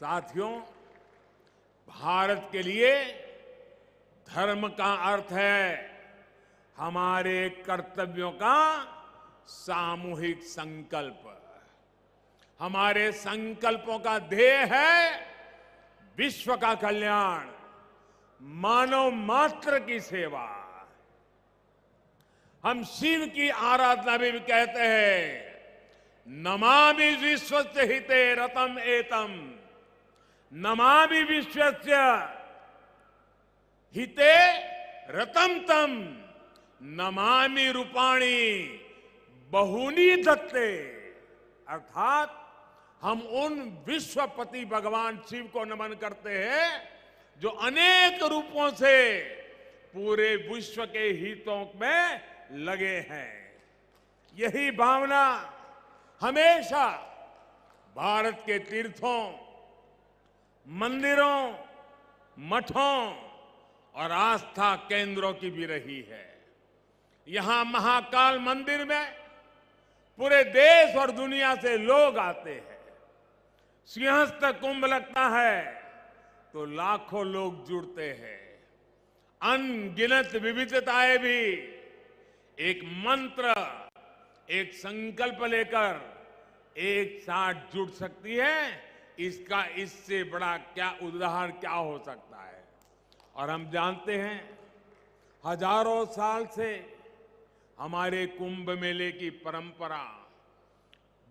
साथियों भारत के लिए धर्म का अर्थ है हमारे कर्तव्यों का सामूहिक संकल्प हमारे संकल्पों का ध्येय है विश्व का कल्याण मानव मात्र की सेवा हम शिव की आराधना भी, भी कहते हैं नमामि विश्व हिते रतम एतम नमामि विश्वस्य हिते रतम तम नमामि रूपाणी बहुनी दत्ते अर्थात हम उन विश्वपति भगवान शिव को नमन करते हैं जो अनेक रूपों से पूरे विश्व के हितों में लगे हैं यही भावना हमेशा भारत के तीर्थों मंदिरों मठों और आस्था केंद्रों की भी रही है यहां महाकाल मंदिर में पूरे देश और दुनिया से लोग आते हैं सिंहस्थ कुंभ लगता है तो लाखों लोग जुड़ते हैं अनगिनत विविधताएं भी एक मंत्र एक संकल्प लेकर एक साथ जुड़ सकती है इसका इससे बड़ा क्या उदाहरण क्या हो सकता है और हम जानते हैं हजारों साल से हमारे कुंभ मेले की परंपरा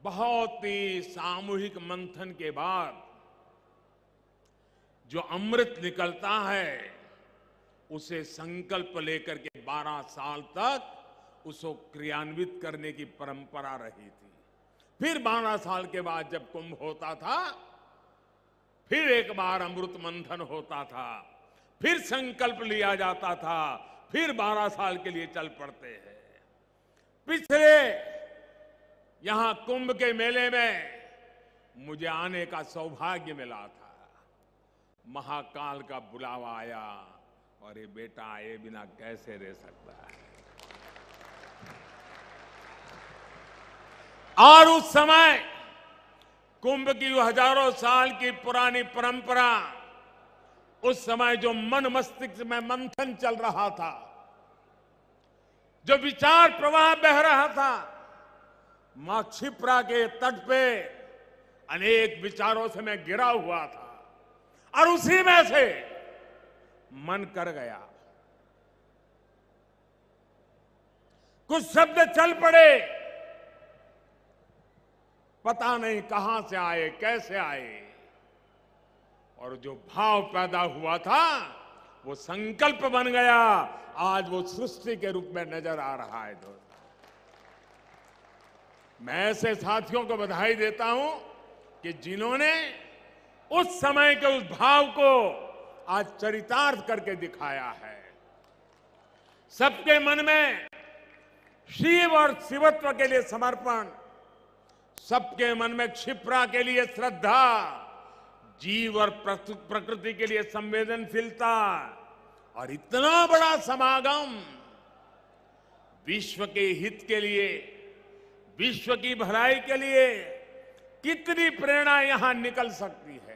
बहुत ही सामूहिक मंथन के बाद जो अमृत निकलता है उसे संकल्प लेकर के 12 साल तक उसको क्रियान्वित करने की परंपरा रही थी फिर 12 साल के बाद जब कुंभ होता था फिर एक बार अमृत मंथन होता था फिर संकल्प लिया जाता था फिर 12 साल के लिए चल पड़ते हैं पिछले यहां कुंभ के मेले में मुझे आने का सौभाग्य मिला था महाकाल का बुलावा आया और ये बेटा आए बिना कैसे रह सकता है और उस समय कुंभ की हजारों साल की पुरानी परंपरा उस समय जो मन मस्तिष्क में मंथन चल रहा था जो विचार प्रवाह बह रहा था मां क्षिप्रा के तट पे अनेक विचारों से मैं गिरा हुआ था और उसी में से मन कर गया कुछ शब्द चल पड़े पता नहीं कहां से आए कैसे आए और जो भाव पैदा हुआ था वो संकल्प बन गया आज वो सृष्टि के रूप में नजर आ रहा है दोस्त मैं ऐसे साथियों को बधाई देता हूं कि जिन्होंने उस समय के उस भाव को आज चरितार्थ करके दिखाया है सबके मन में शिव और शिवत्व के लिए समर्पण सबके मन में क्षिप्रा के लिए श्रद्धा जीव और प्रकृति के लिए संवेदनशीलता और इतना बड़ा समागम विश्व के हित के लिए विश्व की भलाई के लिए कितनी प्रेरणा यहां निकल सकती है